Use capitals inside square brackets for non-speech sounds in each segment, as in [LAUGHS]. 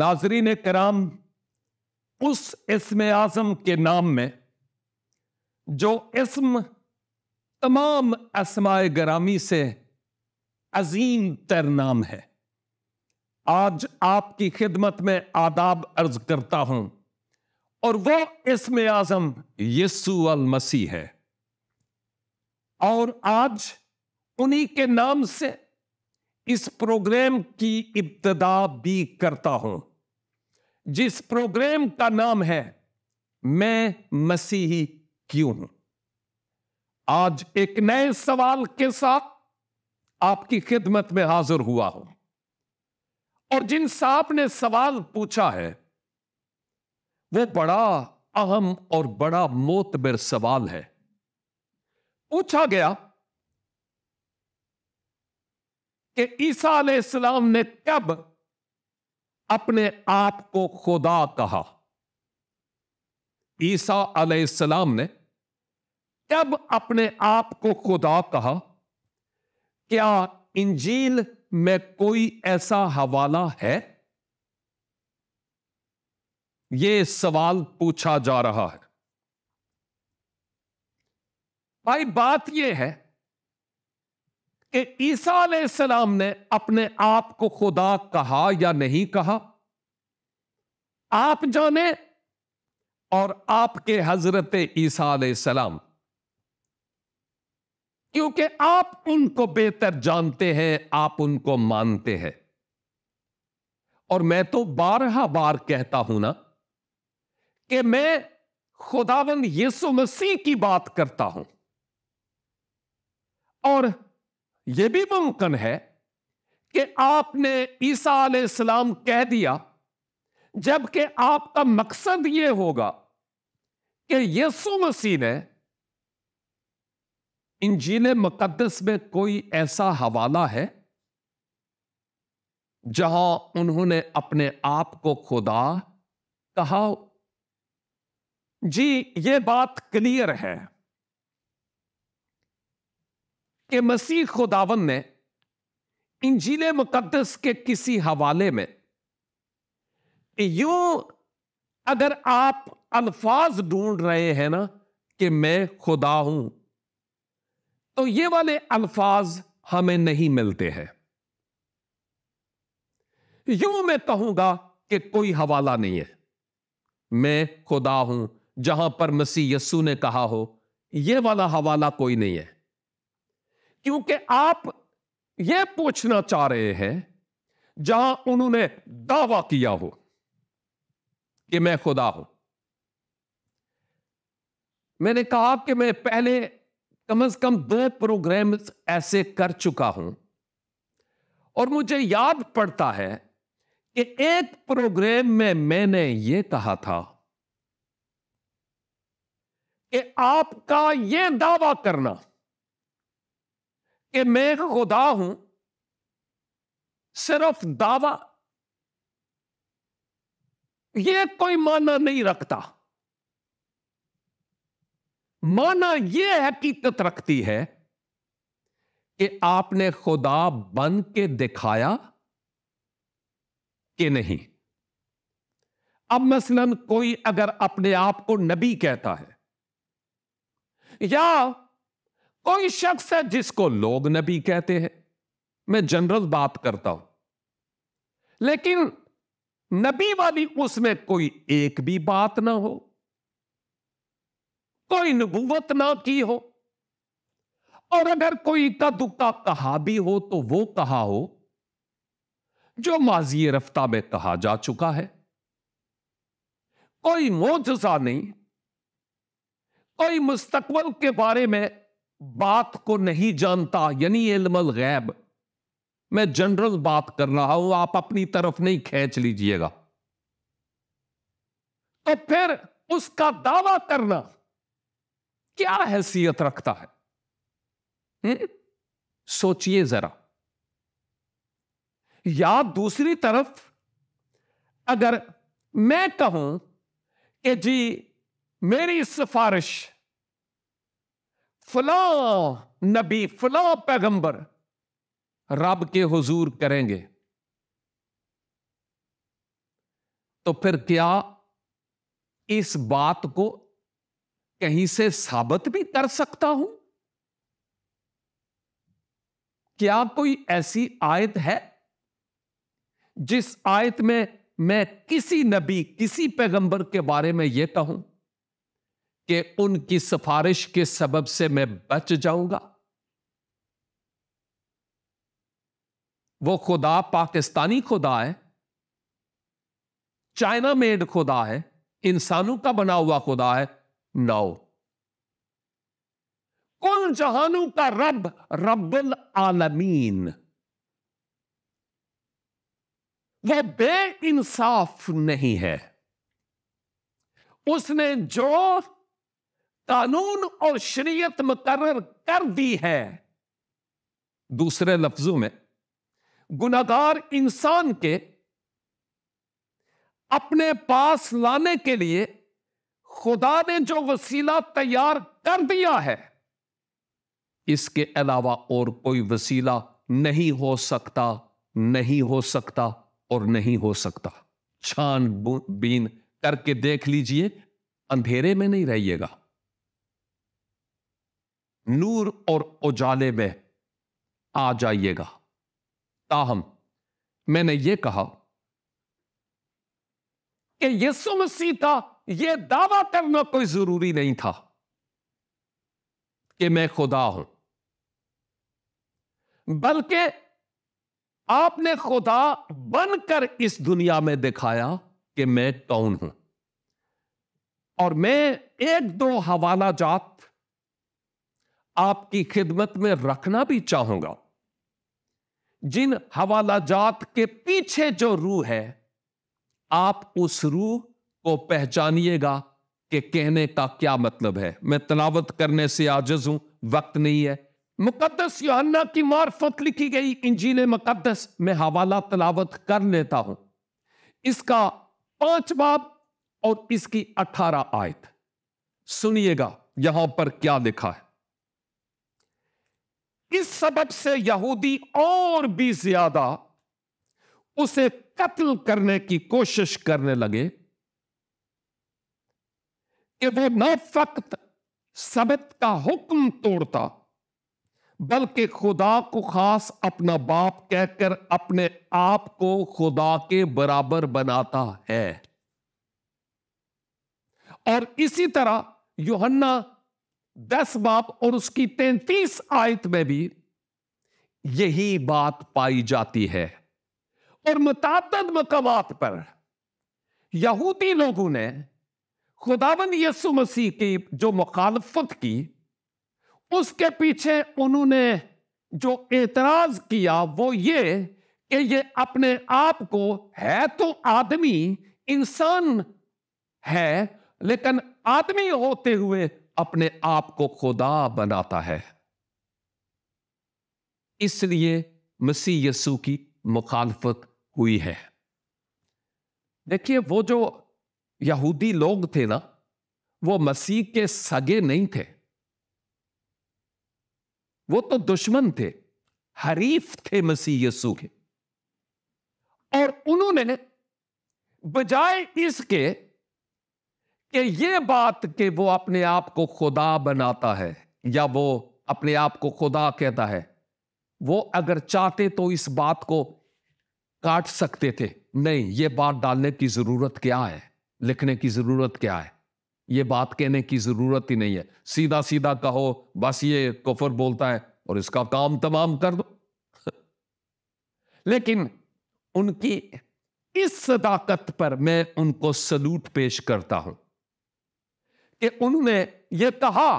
नाजरीन कराम उस इसम आज़म के नाम में जो इसम तमाम असमाय ग्रामी से अजीम तर नाम है आज आपकी खिदमत में आदाब अर्ज करता हूं और वो इसम आज़म यस्सु अल मसीह है और आज उन्हीं के नाम से इस प्रोग्राम की इब्तदा भी करता हूं जिस प्रोग्राम का नाम है मैं मसीही क्यों हूं आज एक नए सवाल के साथ आपकी खिदमत में हाजिर हुआ हूं और जिन साहब ने सवाल पूछा है वो बड़ा अहम और बड़ा मोतबिर सवाल है पूछा गया कि ईसा सलाम ने कब अपने आप को खुदा कहा ईसा अलैहिस्सलाम ने कब अपने आप को खुदा कहा क्या इंजील में कोई ऐसा हवाला है यह सवाल पूछा जा रहा है भाई बात यह है कि ईसा सलाम ने अपने आप को खुदा कहा या नहीं कहा आप जाने और आपके हजरत ईसा सलाम क्योंकि आप उनको बेहतर जानते हैं आप उनको मानते हैं और मैं तो बारह बार कहता हूं ना कि मैं खुदावंद यीशु मसीह की बात करता हूं और यह भी मुमकिन है कि आपने ईसा सलाम कह दिया जबकि आपका मकसद ये होगा कि यसु मसीह ने इंजील मुकदस में कोई ऐसा हवाला है जहां उन्होंने अपने आप को खुदा कहा जी ये बात क्लियर है कि मसीह खुदावन ने इंजील मुकदस के किसी हवाले में यूं अगर आप अल्फाज ढूंढ रहे हैं ना कि मैं खुदा हूं तो ये वाले अल्फाज हमें नहीं मिलते हैं यूं मैं कहूंगा कि कोई हवाला नहीं है मैं खुदा हूं जहां पर मसीह यस्सू ने कहा हो यह वाला हवाला कोई नहीं है क्योंकि आप यह पूछना चाह रहे हैं जहां उन्होंने दावा किया हो कि मैं खुदा हूं मैंने कहा कि मैं पहले कम अज कम दो प्रोग्राम ऐसे कर चुका हूं और मुझे याद पड़ता है कि एक प्रोग्राम में मैंने ये कहा था कि आपका यह दावा करना कि मैं खुदा हूं सिर्फ दावा ये कोई माना नहीं रखता माना यह हकीकत रखती है कि आपने खुदा बन के दिखाया कि नहीं अब मसलन कोई अगर अपने आप को नबी कहता है या कोई शख्स है जिसको लोग नबी कहते हैं मैं जनरल बात करता हूं लेकिन नबी वाली उसमें कोई एक भी बात ना हो कोई नबूवत ना की हो और अगर कोई इक्का दुक्का कहा भी हो तो वो कहा हो जो माजी रफ्ता में कहा जा चुका है कोई मोजा नहीं कोई मुस्तकबल के बारे में बात को नहीं जानता यानी इलमल गैब मैं जनरल बात कर रहा हूं आप अपनी तरफ नहीं खींच लीजिएगा तो फिर उसका दावा करना क्या हैसियत रखता है हम्म? सोचिए जरा या दूसरी तरफ अगर मैं कहूं कि जी मेरी सिफारिश फला नबी फला पैगंबर रब के हुजूर करेंगे तो फिर क्या इस बात को कहीं से साबित भी कर सकता हूं क्या कोई ऐसी आयत है जिस आयत में मैं किसी नबी किसी पैगंबर के बारे में यह कहूं कि उनकी सिफारिश के सबब से मैं बच जाऊंगा वो खुदा पाकिस्तानी खुदा है चाइना मेड खुदा है इंसानों का बना हुआ खुदा है नौ कुल जहानों का रब रबुल आलमीन वह बे इंसाफ नहीं है उसने जो कानून और शरीयत मुकर कर दी है दूसरे लफ्जों में गुनागार इंसान के अपने पास लाने के लिए खुदा ने जो वसीला तैयार कर दिया है इसके अलावा और कोई वसीला नहीं हो सकता नहीं हो सकता और नहीं हो सकता छान बीन करके देख लीजिए अंधेरे में नहीं रहिएगा नूर और उजाले में आ जाइएगा ताहम मैंने यह कहा कि यीशु मसीह का यह दावा करना कोई जरूरी नहीं था कि मैं खुदा हूं बल्कि आपने खुदा बनकर इस दुनिया में दिखाया कि मैं कौन हूं और मैं एक दो हवाला जात आपकी खिदमत में रखना भी चाहूंगा जिन हवाला जात के पीछे जो रूह है आप उस रूह को पहचानिएगा कि कहने का क्या मतलब है मैं तलावत करने से आजज हूं वक्त नहीं है मुकदस योहन्ना की मार्फत लिखी गई इंजीन मुकदस में हवाला तलावत कर लेता हूं इसका पांच बाब और इसकी अठारह आयत सुनिएगा यहां पर क्या लिखा है इस सबब से यहूदी और भी ज्यादा उसे कत्ल करने की कोशिश करने लगे कि वो न फक्त सबत का हुक्म तोड़ता बल्कि खुदा को खास अपना बाप कहकर अपने आप को खुदा के बराबर बनाता है और इसी तरह योहन्ना दस बाप और उसकी तैतीस आयत में भी यही बात पाई जाती है और मुताद मकवात पर यहूदी लोगों ने खुदाबंद यसु मसीह की जो मुखालफत की उसके पीछे उन्होंने जो एतराज किया वो ये कि ये अपने आप को है तो आदमी इंसान है लेकिन आदमी होते हुए अपने आप को खुदा बनाता है इसलिए मसीह यसु की मुखालफत हुई है देखिए वो जो यहूदी लोग थे ना वो मसीह के सगे नहीं थे वो तो दुश्मन थे हरीफ थे मसीह यसु के और उन्होंने बजाय इसके कि ये बात कि वो अपने आप को खुदा बनाता है या वो अपने आप को खुदा कहता है वो अगर चाहते तो इस बात को काट सकते थे नहीं ये बात डालने की ज़रूरत क्या है लिखने की ज़रूरत क्या है ये बात कहने की ज़रूरत ही नहीं है सीधा सीधा कहो बस ये कुफर बोलता है और इसका काम तमाम कर दो लेकिन उनकी इस सदाकत पर मैं उनको सलूट पेश करता हूं कि उन्होंने ये कहा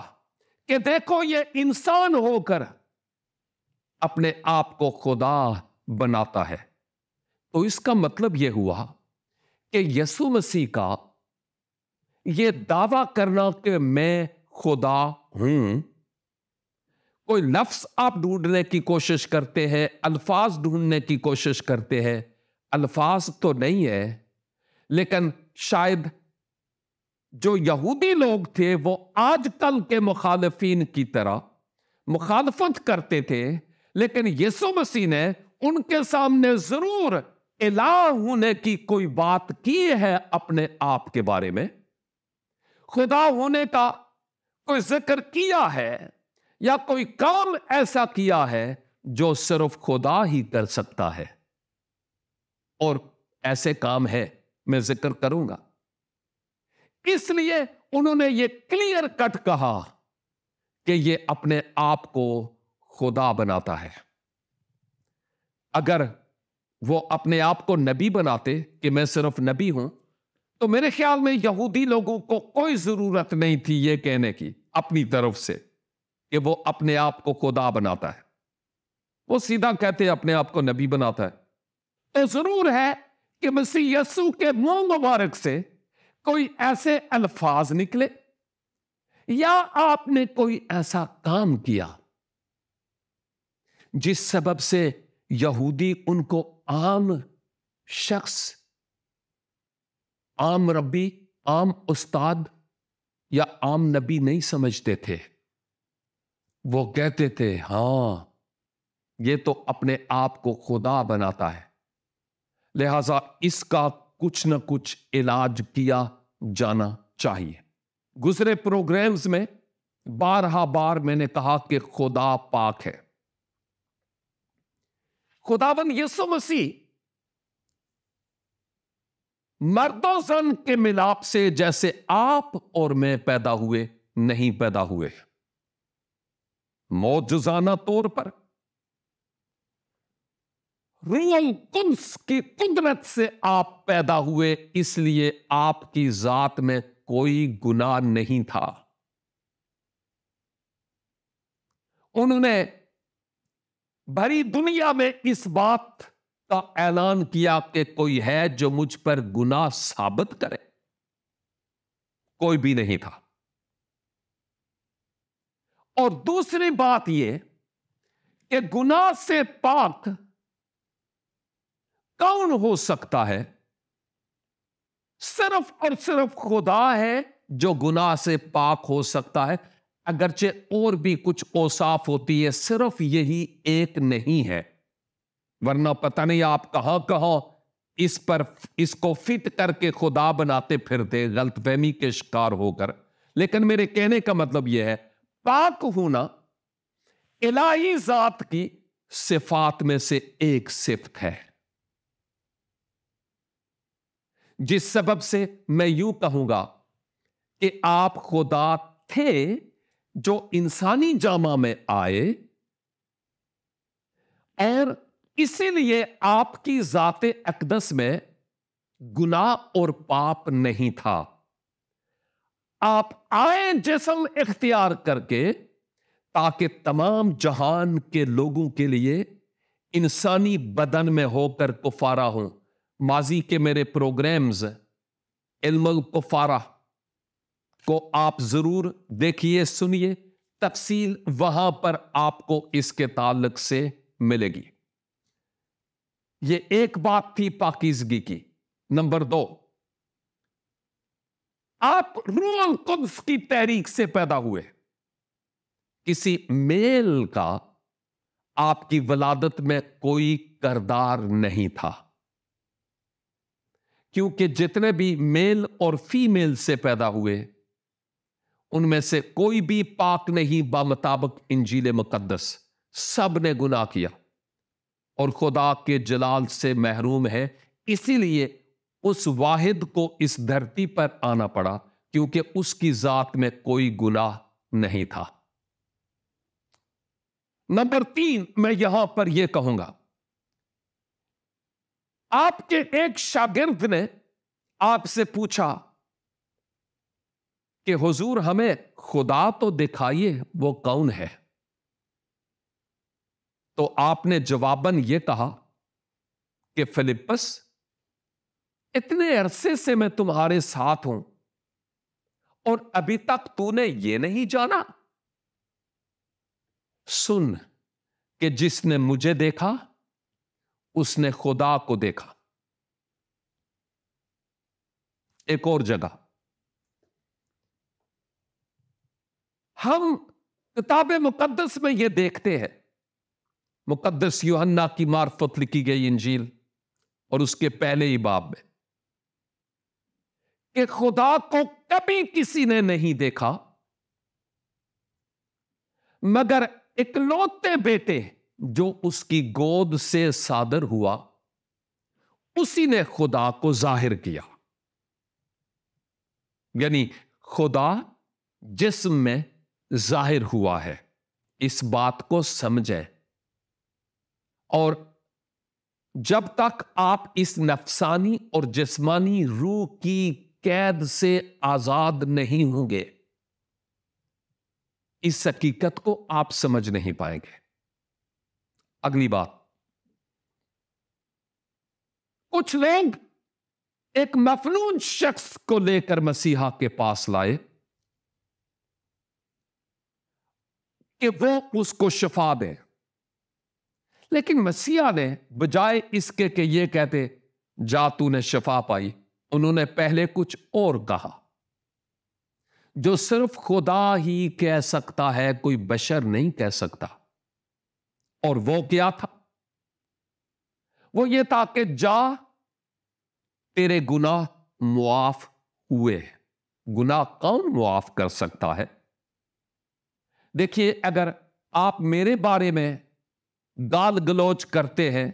कि देखो ये इंसान होकर अपने आप को खुदा बनाता है तो इसका मतलब यह हुआ कि यसु मसीह का यह दावा करना कि मैं खुदा हूं कोई लफ्स आप ढूंढने की कोशिश करते हैं अल्फाज ढूंढने की कोशिश करते हैं अल्फाज तो नहीं है लेकिन शायद जो यहूदी लोग थे वो आजकल के मुखालफिन की तरह मुखालफत करते थे लेकिन यीशु मसीह ने उनके सामने जरूर इला होने की कोई बात की है अपने आप के बारे में खुदा होने का कोई जिक्र किया है या कोई काम ऐसा किया है जो सिर्फ खुदा ही कर सकता है और ऐसे काम है मैं जिक्र करूंगा इसलिए उन्होंने ये क्लियर कट कहा कि ये अपने आप को खुदा बनाता है अगर वो अपने आप को नबी बनाते कि मैं सिर्फ नबी हूं तो मेरे ख्याल में यहूदी लोगों को कोई जरूरत नहीं थी ये कहने की अपनी तरफ से कि वो अपने आप को खुदा बनाता है वो सीधा कहते हैं अपने आप को नबी बनाता है तो जरूर है कि मसीह यसु के मुंह मुबारक से कोई ऐसे अल्फाज निकले या आपने कोई ऐसा काम किया जिस सबब से यहूदी उनको आम शख्स आम रबी आम उस्ताद या आम नबी नहीं समझते थे वो कहते थे हाँ ये तो अपने आप को खुदा बनाता है लिहाजा इसका कुछ न कुछ इलाज किया जाना चाहिए गुजरे प्रोग्राम्स में बारहा बार मैंने कहा कि खुदा पाक है खुदावन यसु मसीह मर्दों जन के मिलाप से जैसे आप और मैं पैदा हुए नहीं पैदा हुए मौजाना तौर पर रियल कुंस की कुदरत से आप पैदा हुए इसलिए आपकी जात में कोई गुना नहीं था उन्होंने भरी दुनिया में इस बात का ऐलान किया कि कोई है जो मुझ पर गुना साबित करे कोई भी नहीं था और दूसरी बात यह कि गुनाह से पाक कौन हो सकता है सिर्फ और सिर्फ खुदा है जो गुनाह से पाक हो सकता है अगरचे और भी कुछ औसाफ होती है सिर्फ यही एक नहीं है वरना पता नहीं आप कहां कहां इस पर इसको फिट करके खुदा बनाते फिरते गलतफहमी के शिकार होकर लेकिन मेरे कहने का मतलब यह है पाक होना इलाही जात की सिफात में से एक सिफत है जिस सबब से मैं यूं कहूंगा कि आप खुदा थे जो इंसानी जामा में आए और इसीलिए आपकी जात अकदस में गुनाह और पाप नहीं था आप आए जैसल इख्तियार करके ताकि तमाम जहान के लोगों के लिए इंसानी बदन में होकर कुफारा हूं माजी के मेरे प्रोग्राम्स इल्म कुफारा को आप ज़रूर देखिए सुनिए तफसील वहां पर आपको इसके ताल्लुक से मिलेगी ये एक बात थी पाकिजगी की नंबर दो आप रूल कुद्स की तहरीक से पैदा हुए किसी मेल का आपकी वलादत में कोई करदार नहीं था क्योंकि जितने भी मेल और फीमेल से पैदा हुए उनमें से कोई भी पाक नहीं बामताबक इंजील मुकदस सब ने गुनाह किया और खुदा के जलाल से महरूम है इसीलिए उस वाहिद को इस धरती पर आना पड़ा क्योंकि उसकी जात में कोई गुनाह नहीं था नंबर तीन मैं यहां पर यह कहूंगा आपके एक शागिर्द ने आपसे पूछा कि हुजूर हमें खुदा तो दिखाइए वो कौन है तो आपने जवाबन ये कहा कि फिलिपस इतने अरसे से मैं तुम्हारे साथ हूं और अभी तक तूने ये नहीं जाना सुन कि जिसने मुझे देखा उसने खुदा को देखा एक और जगह हम किताब मुकदस में यह देखते हैं मुकदस योहन्ना की मार्फत लिखी गई इंजील और उसके पहले ही बाब में कि खुदा को कभी किसी ने नहीं देखा मगर इकलौते बेटे जो उसकी गोद से सादर हुआ उसी ने खुदा को जाहिर किया यानी खुदा जिसम में जाहिर हुआ है इस बात को समझे और जब तक आप इस नफसानी और जिस्मानी रूह की कैद से आजाद नहीं होंगे इस हकीकत को आप समझ नहीं पाएंगे अगली बात कुछ लोग एक मफनून शख्स को लेकर मसीहा के पास लाए कि वो उसको शफा दे लेकिन मसीहा ने बजाय इसके कि ये कहते जा तू ने शफा पाई उन्होंने पहले कुछ और कहा जो सिर्फ खुदा ही कह सकता है कोई बशर नहीं कह सकता और वो क्या था वो ये था कि जा तेरे गुनाह मुआफ हुए गुनाह कौन मुआफ कर सकता है देखिए अगर आप मेरे बारे में गाल गलौच करते हैं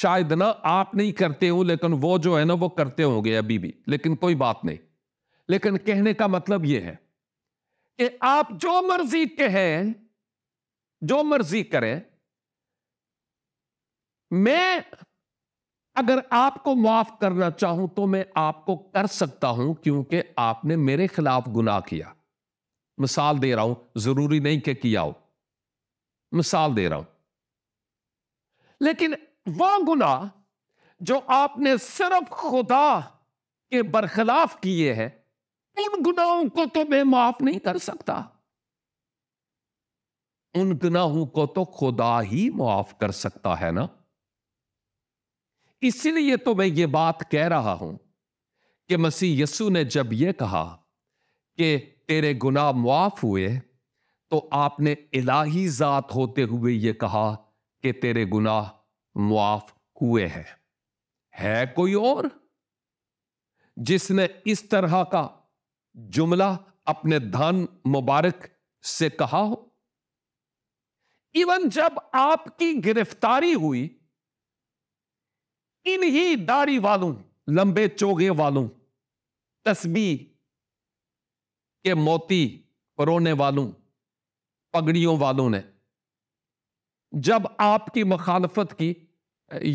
शायद ना आप नहीं करते हो लेकिन वो जो है ना वो करते होंगे अभी भी लेकिन कोई बात नहीं लेकिन कहने का मतलब ये है कि आप जो मर्जी कहें जो मर्जी करें मैं अगर आपको माफ करना चाहूं तो मैं आपको कर सकता हूं क्योंकि आपने मेरे खिलाफ गुनाह किया मिसाल दे रहा हूं जरूरी नहीं कि किया हो मिसाल दे रहा हूं लेकिन वह गुनाह जो आपने सिर्फ खुदा के बरखिलाफ किए हैं उन गुनाहों को तो मैं माफ नहीं कर सकता उन गुनाहों को तो खुदा ही माफ कर सकता है ना इसलिए तो मैं ये बात कह रहा हूं कि मसीह यसु ने जब यह कहा कि तेरे गुनाह मुआफ हुए तो आपने इलाही जात होते हुए यह कहा कि तेरे गुनाह मुआफ हुए हैं है कोई और जिसने इस तरह का जुमला अपने धन मुबारक से कहा हो इवन जब आपकी गिरफ्तारी हुई इन्हीं दाढ़ी वालों लंबे चोगे वालों तस्बी के मोती परोने वालों पगड़ियों वालों ने जब आपकी मखालफत की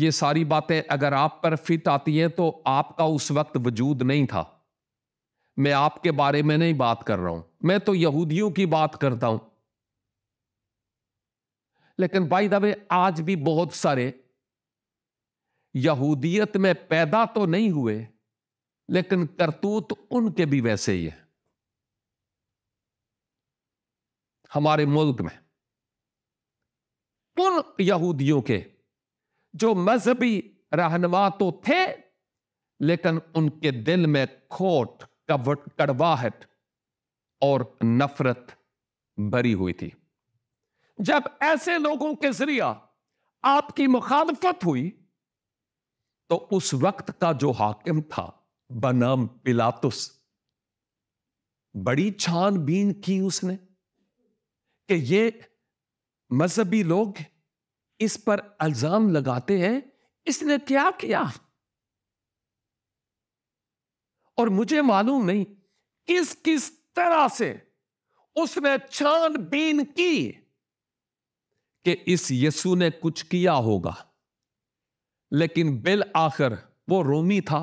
ये सारी बातें अगर आप पर फिट आती हैं तो आपका उस वक्त वजूद नहीं था मैं आपके बारे में नहीं बात कर रहा हूं मैं तो यहूदियों की बात करता हूं लेकिन बाई दबे आज भी बहुत सारे यहूदियत में पैदा तो नहीं हुए लेकिन करतूत उनके भी वैसे ही है हमारे मुल्क में उन यहूदियों के जो मजहबी रहनमा तो थे लेकिन उनके दिल में खोट कड़वाहट और नफरत भरी हुई थी जब ऐसे लोगों के जरिया आपकी मुखालफत हुई तो उस वक्त का जो हाकिम था बनाम पिलातुस बड़ी छानबीन की उसने कि ये मजहबी लोग इस पर अल्जाम लगाते हैं इसने क्या किया और मुझे मालूम नहीं किस किस तरह से उसने छानबीन की कि इस यीशु ने कुछ किया होगा लेकिन बिल आखिर वो रोमी था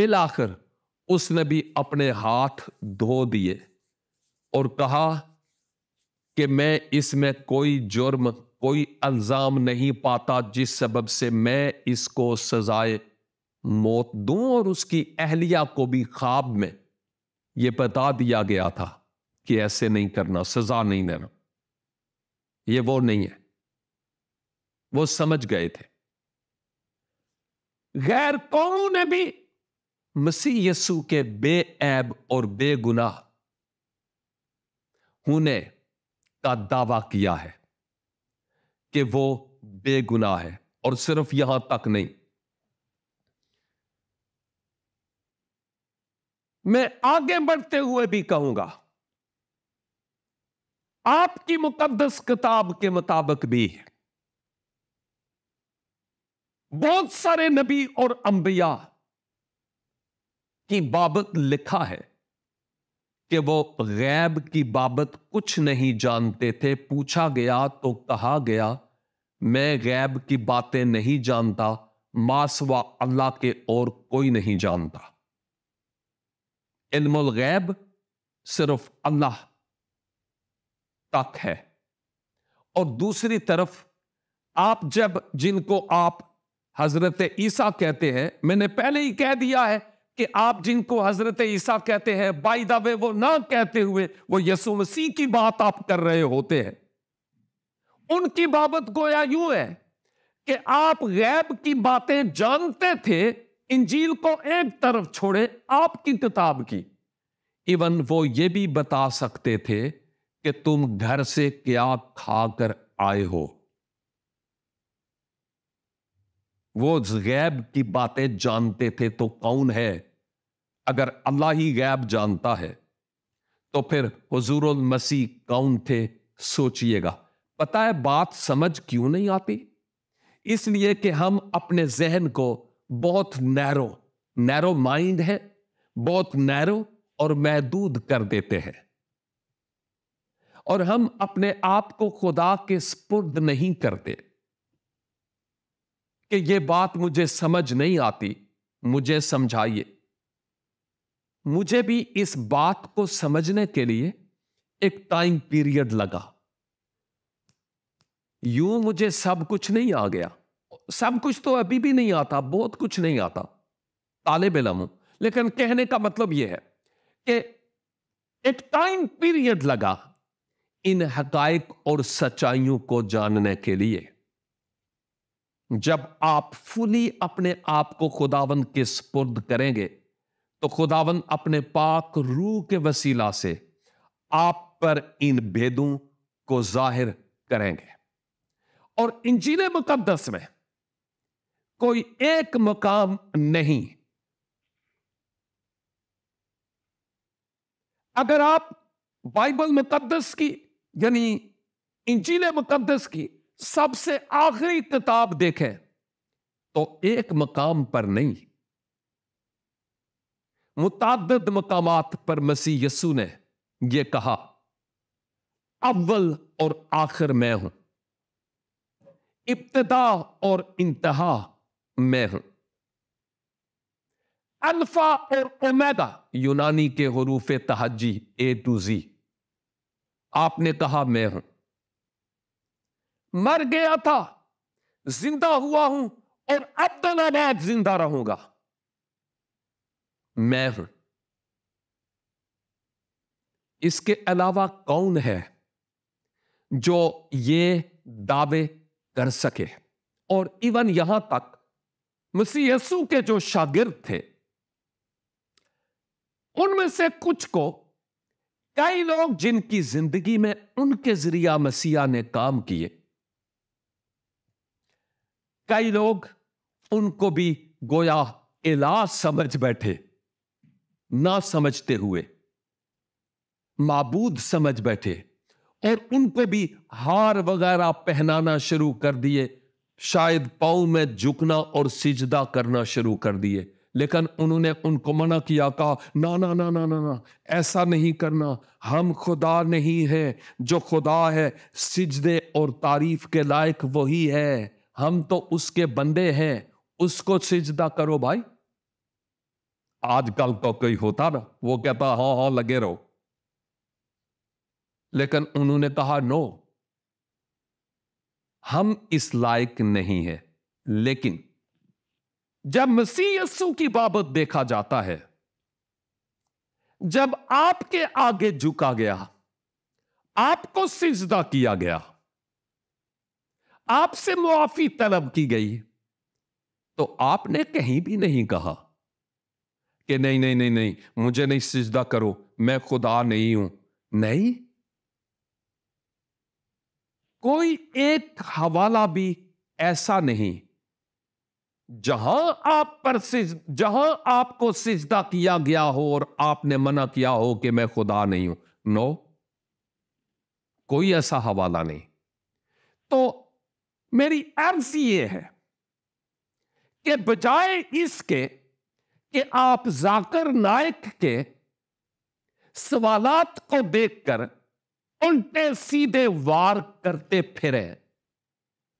बिल आखिर उसने भी अपने हाथ धो दिए और कहा कि मैं इसमें कोई जुर्म कोई अल्जाम नहीं पाता जिस सबब से मैं इसको सजाए मौत दूं और उसकी अहलिया को भी ख्वाब में यह बता दिया गया था कि ऐसे नहीं करना सजा नहीं देना यह वो नहीं है वो समझ गए थे गैर कौम ने भी मसीह यसु के बेऐब और बेगुनाह होने का दावा किया है कि वो बेगुनाह है और सिर्फ यहां तक नहीं मैं आगे बढ़ते हुए भी कहूंगा आपकी मुकद्दस किताब के मुताबिक भी है बहुत सारे नबी और अंबिया की बाबत लिखा है कि वो गैब की बाबत कुछ नहीं जानते थे पूछा गया तो कहा गया मैं गैब की बातें नहीं जानता मासवा अल्लाह के और कोई नहीं जानता इल्मुल गैब सिर्फ अल्लाह तक है और दूसरी तरफ आप जब जिनको आप हजरत ईसा कहते हैं मैंने पहले ही कह दिया है कि आप जिनको हजरत ईसा कहते हैं बाई दावे वो ना कहते हुए वो यसु मसीह की बात आप कर रहे होते हैं उनकी बाबत गोया यूं है कि आप गैब की बातें जानते थे इंजील को एक तरफ छोड़े आपकी किताब की इवन वो ये भी बता सकते थे कि तुम घर से क्या खाकर आए हो वो गैब की बातें जानते थे तो कौन है अगर अल्लाह ही गैब जानता है तो फिर हजूर मसीह कौन थे सोचिएगा पता है बात समझ क्यों नहीं आती इसलिए कि हम अपने जहन को बहुत नैरो नैरो माइंड है बहुत नैरो और महदूद कर देते हैं और हम अपने आप को खुदा के स्पुर्द नहीं करते कि यह बात मुझे समझ नहीं आती मुझे समझाइए मुझे भी इस बात को समझने के लिए एक टाइम पीरियड लगा यूं मुझे सब कुछ नहीं आ गया सब कुछ तो अभी भी नहीं आता बहुत कुछ नहीं आता ताले बेलम हूं लेकिन कहने का मतलब यह है कि एक टाइम पीरियड लगा इन हकाइक और सच्चाइयों को जानने के लिए जब आप फुली अपने आप को खुदावन के स्पुर्द करेंगे तो खुदावन अपने पाक रूह के वसीला से आप पर इन भेदों को जाहिर करेंगे और इंजील मुकदस में कोई एक मकाम नहीं अगर आप बाइबल मुकदस की यानी इंजील मुकदस की सबसे आखिरी किताब देखें तो एक मकाम पर नहीं मुताद मकाम पर मसीह यसु ने यह कहा अव्वल और आखिर मैं हूं इब्तदा और इंतहा मैं हूं अल्फा और ओमेगा यूनानी के हरूफ तहजी ए टू जी आपने कहा मैं हूं मर गया था जिंदा हुआ हूं और अब अनैब तो जिंदा रहूंगा मैं हूं इसके अलावा कौन है जो ये दावे कर सके और इवन यहां तक मुसीयसु यसु के जो शागिर्द थे उनमें से कुछ को कई लोग जिनकी जिंदगी में उनके जरिया मसीहा ने काम किए कई लोग उनको भी गोया इला समझ बैठे ना समझते हुए माबूद समझ बैठे और उनको भी हार वगैरह पहनाना शुरू कर दिए शायद पाओ में झुकना और सिजदा करना शुरू कर दिए लेकिन उन्होंने उनको मना किया कहा ना ना ना ना ना ना ऐसा नहीं करना हम खुदा नहीं है जो खुदा है सिजदे और तारीफ के लायक वही है हम तो उसके बंदे हैं उसको सिजदा करो भाई आजकल तो कोई होता ना वो कहता हाँ हाँ लगे रहो लेकिन उन्होंने कहा नो हम इस लायक नहीं है लेकिन जब मसीह यस्सु की बाबत देखा जाता है जब आपके आगे झुका गया आपको सिजदा किया गया आपसे मुआफी तलब की गई तो आपने कहीं भी नहीं कहा कि नहीं नहीं नहीं नहीं मुझे नहीं सिजदा करो मैं खुदा नहीं हूं नहीं कोई एक हवाला भी ऐसा नहीं जहां आप पर सिज जहां आपको सिजदा किया गया हो और आपने मना किया हो कि मैं खुदा नहीं हूं नो कोई ऐसा हवाला नहीं तो मेरी अर्ज ये है कि बजाय इसके कि आप जाकर नायक के सवालात को देखकर उल्टे सीधे वार करते फिरे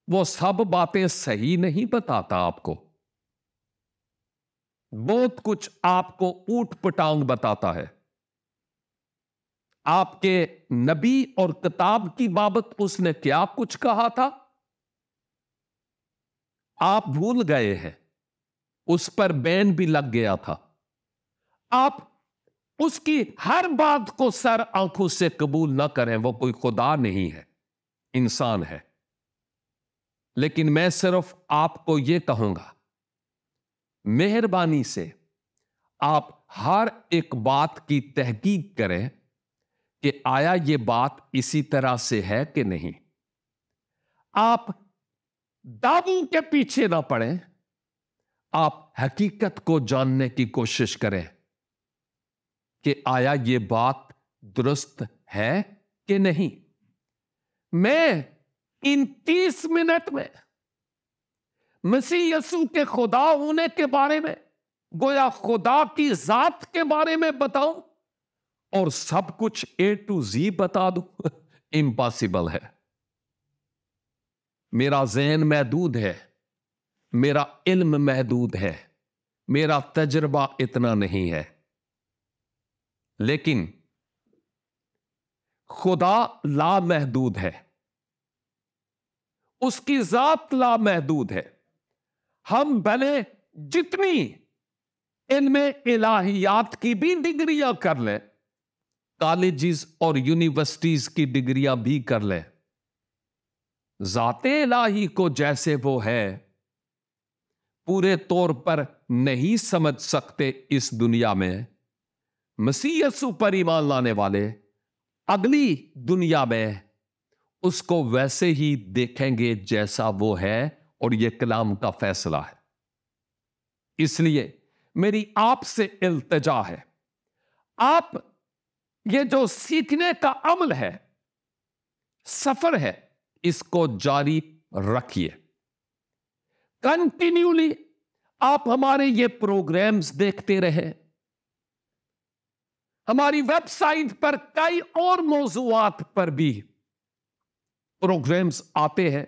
वो सब बातें सही नहीं बताता आपको बहुत कुछ आपको ऊट पटांग बताता है आपके नबी और किताब की बाबत उसने क्या कुछ कहा था आप भूल गए हैं उस पर बैन भी लग गया था आप उसकी हर बात को सर आंखों से कबूल ना करें वो कोई खुदा नहीं है इंसान है लेकिन मैं सिर्फ आपको यह कहूंगा मेहरबानी से आप हर एक बात की तहकीक करें कि आया ये बात इसी तरह से है कि नहीं आप दावों के पीछे ना पड़े आप हकीकत को जानने की कोशिश करें कि आया ये बात दुरुस्त है कि नहीं मैं इन तीस मिनट में मसीह यसु के खुदा होने के बारे में गोया खुदा की जात के बारे में बताऊं और सब कुछ ए टू जी बता दू इम्पॉसिबल [LAUGHS] है मेरा जहन महदूद है मेरा इल्म महदूद है मेरा तजर्बा इतना नहीं है लेकिन खुदा लामहदूद है उसकी जात लामहदूद है हम भले जितनी इनमें इलाहियात की भी डिग्रियां कर लें कॉलेजेस और यूनिवर्सिटीज की डिग्रियां भी कर लें ज़ाते लाही को जैसे वो है पूरे तौर पर नहीं समझ सकते इस दुनिया में मसीह पर ईमान लाने वाले अगली दुनिया में उसको वैसे ही देखेंगे जैसा वो है और ये कलाम का फैसला है इसलिए मेरी आपसे इल्तजा है आप ये जो सीखने का अमल है सफर है इसको जारी रखिए कंटिन्यूली आप हमारे ये प्रोग्राम्स देखते रहे हमारी वेबसाइट पर कई और मौजूद पर भी प्रोग्राम्स आते हैं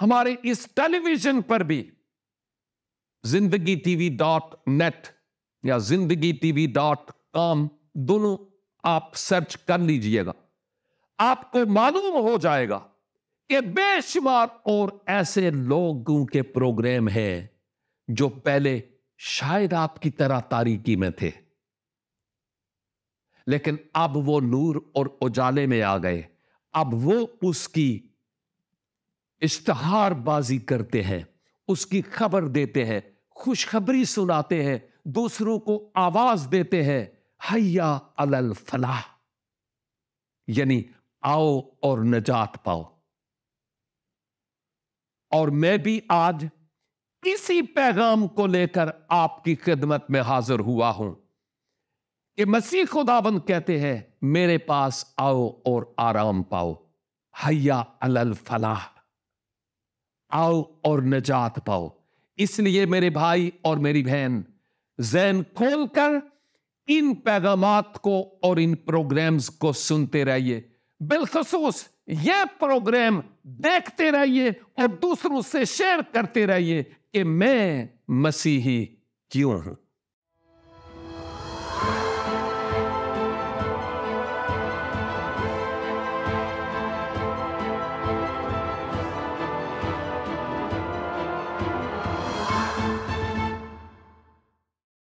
हमारे इस टेलीविजन पर भी जिंदगी टीवी डॉट नेट या जिंदगी टीवी डॉट कॉम दोनों आप सर्च कर लीजिएगा आपको मालूम हो जाएगा के बेशुमार और ऐसे लोगों के प्रोग्राम है जो पहले शायद आपकी तरह तारीकी में थे लेकिन अब वो नूर और उजाले में आ गए अब वो उसकी इश्तहारबाजी करते हैं उसकी खबर देते हैं खुशखबरी सुनाते हैं दूसरों को आवाज देते हैं हैया अल फलाह यानी आओ और नजात पाओ और मैं भी आज इसी पैगाम को लेकर आपकी खिदमत में हाजिर हुआ हूं कि मसीह खुदाबंद कहते हैं मेरे पास आओ और आराम पाओ हया अलल फलाह आओ और निजात पाओ इसलिए मेरे भाई और मेरी बहन जैन खोलकर इन पैगाम को और इन प्रोग्राम्स को सुनते रहिए बिलखसूस यह प्रोग्राम देखते रहिए और दूसरों से शेयर करते रहिए कि मैं मसीही क्यों हूं